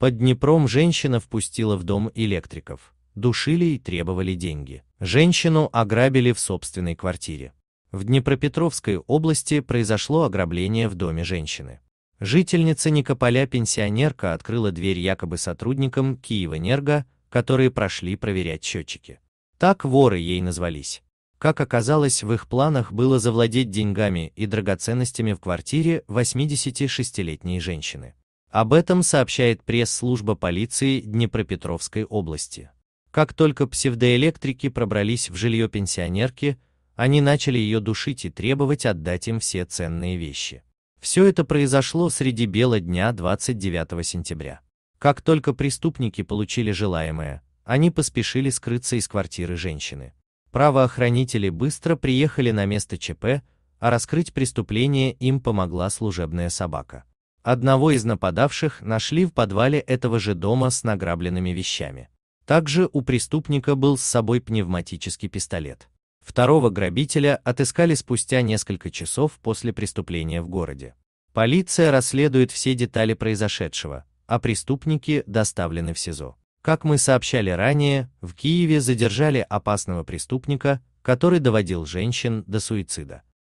Под Днепром женщина впустила в дом электриков. Душили и требовали деньги. Женщину ограбили в собственной квартире. В Днепропетровской области произошло ограбление в доме женщины. Жительница Никополя-пенсионерка открыла дверь якобы сотрудникам Киевэнерго, которые прошли проверять счетчики. Так воры ей назвались. Как оказалось, в их планах было завладеть деньгами и драгоценностями в квартире 86-летней женщины. Об этом сообщает пресс-служба полиции Днепропетровской области. Как только псевдоэлектрики пробрались в жилье пенсионерки, они начали ее душить и требовать отдать им все ценные вещи. Все это произошло среди бела дня 29 сентября. Как только преступники получили желаемое, они поспешили скрыться из квартиры женщины. Правоохранители быстро приехали на место ЧП, а раскрыть преступление им помогла служебная собака. Одного из нападавших нашли в подвале этого же дома с награбленными вещами. Также у преступника был с собой пневматический пистолет. Второго грабителя отыскали спустя несколько часов после преступления в городе. Полиция расследует все детали произошедшего, а преступники доставлены в СИЗО. Как мы сообщали ранее, в Киеве задержали опасного преступника, который доводил женщин до суицида.